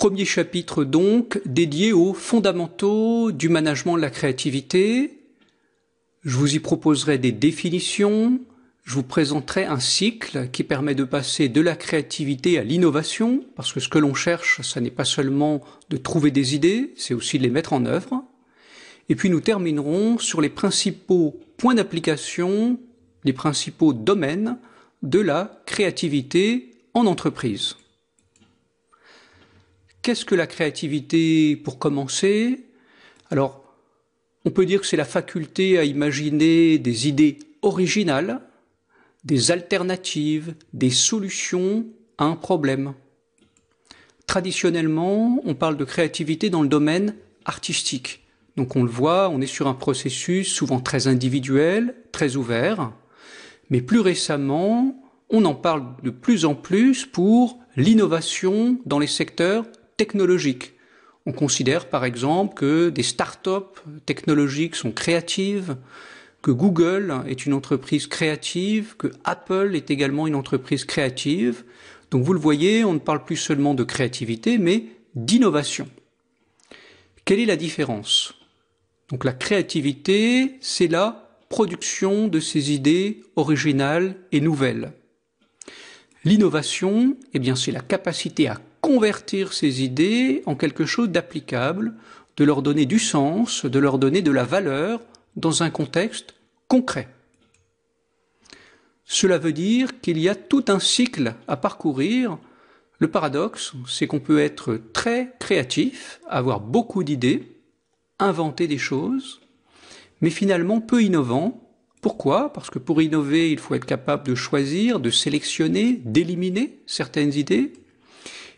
Premier chapitre donc dédié aux fondamentaux du management de la créativité. Je vous y proposerai des définitions, je vous présenterai un cycle qui permet de passer de la créativité à l'innovation, parce que ce que l'on cherche, ce n'est pas seulement de trouver des idées, c'est aussi de les mettre en œuvre. Et puis nous terminerons sur les principaux points d'application, les principaux domaines de la créativité en entreprise. Qu'est-ce que la créativité pour commencer Alors, on peut dire que c'est la faculté à imaginer des idées originales, des alternatives, des solutions à un problème. Traditionnellement, on parle de créativité dans le domaine artistique. Donc on le voit, on est sur un processus souvent très individuel, très ouvert. Mais plus récemment, on en parle de plus en plus pour l'innovation dans les secteurs technologiques. On considère par exemple que des start-up technologiques sont créatives, que Google est une entreprise créative, que Apple est également une entreprise créative. Donc vous le voyez, on ne parle plus seulement de créativité, mais d'innovation. Quelle est la différence Donc la créativité, c'est la production de ces idées originales et nouvelles. L'innovation, eh bien, c'est la capacité à convertir ces idées en quelque chose d'applicable, de leur donner du sens, de leur donner de la valeur dans un contexte concret. Cela veut dire qu'il y a tout un cycle à parcourir. Le paradoxe, c'est qu'on peut être très créatif, avoir beaucoup d'idées, inventer des choses, mais finalement peu innovant. Pourquoi Parce que pour innover, il faut être capable de choisir, de sélectionner, d'éliminer certaines idées,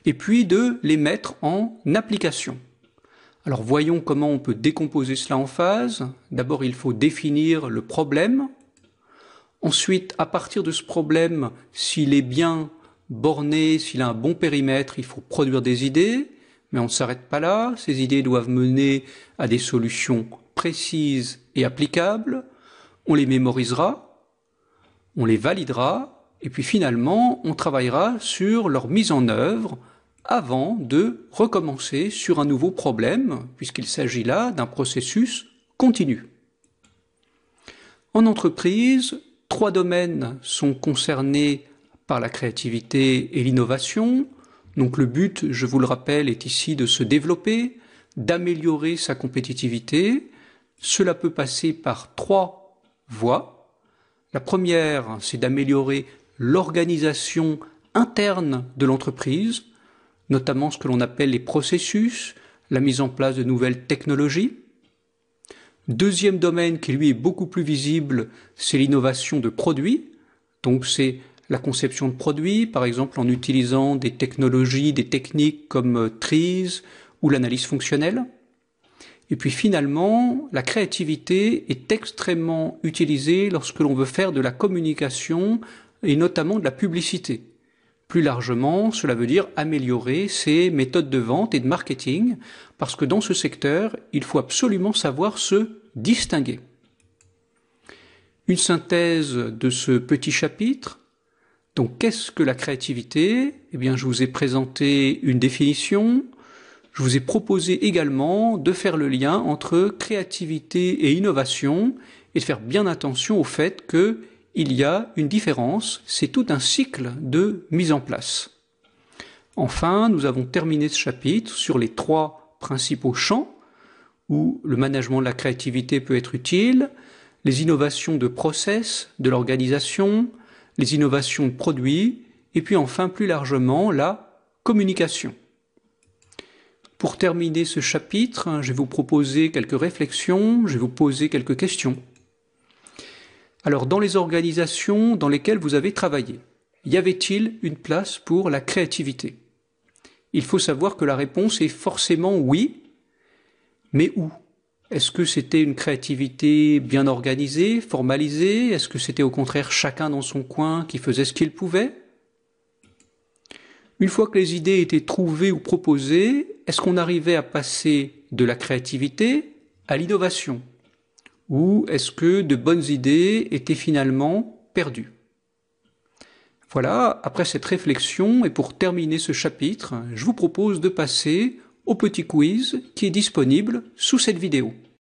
et puis de les mettre en application. Alors voyons comment on peut décomposer cela en phases. D'abord, il faut définir le problème. Ensuite, à partir de ce problème, s'il est bien borné, s'il a un bon périmètre, il faut produire des idées. Mais on ne s'arrête pas là. Ces idées doivent mener à des solutions précises et applicables. On les mémorisera, on les validera, et puis finalement, on travaillera sur leur mise en œuvre avant de recommencer sur un nouveau problème, puisqu'il s'agit là d'un processus continu. En entreprise, trois domaines sont concernés par la créativité et l'innovation. Donc le but, je vous le rappelle, est ici de se développer, d'améliorer sa compétitivité. Cela peut passer par trois voies. La première, c'est d'améliorer l'organisation interne de l'entreprise notamment ce que l'on appelle les processus, la mise en place de nouvelles technologies. Deuxième domaine qui lui est beaucoup plus visible, c'est l'innovation de produits. Donc c'est la conception de produits, par exemple en utilisant des technologies, des techniques comme euh, TRIZ ou l'analyse fonctionnelle. Et puis finalement, la créativité est extrêmement utilisée lorsque l'on veut faire de la communication et notamment de la publicité. Plus largement, cela veut dire améliorer ses méthodes de vente et de marketing, parce que dans ce secteur, il faut absolument savoir se distinguer. Une synthèse de ce petit chapitre. Donc qu'est-ce que la créativité Eh bien je vous ai présenté une définition. Je vous ai proposé également de faire le lien entre créativité et innovation et de faire bien attention au fait que il y a une différence, c'est tout un cycle de mise en place. Enfin, nous avons terminé ce chapitre sur les trois principaux champs où le management de la créativité peut être utile, les innovations de process, de l'organisation, les innovations de produits, et puis enfin plus largement la communication. Pour terminer ce chapitre, je vais vous proposer quelques réflexions, je vais vous poser quelques questions. Alors, dans les organisations dans lesquelles vous avez travaillé, y avait-il une place pour la créativité Il faut savoir que la réponse est forcément oui, mais où est-ce que c'était une créativité bien organisée, formalisée Est-ce que c'était au contraire chacun dans son coin qui faisait ce qu'il pouvait Une fois que les idées étaient trouvées ou proposées, est-ce qu'on arrivait à passer de la créativité à l'innovation ou est-ce que de bonnes idées étaient finalement perdues Voilà, après cette réflexion et pour terminer ce chapitre, je vous propose de passer au petit quiz qui est disponible sous cette vidéo.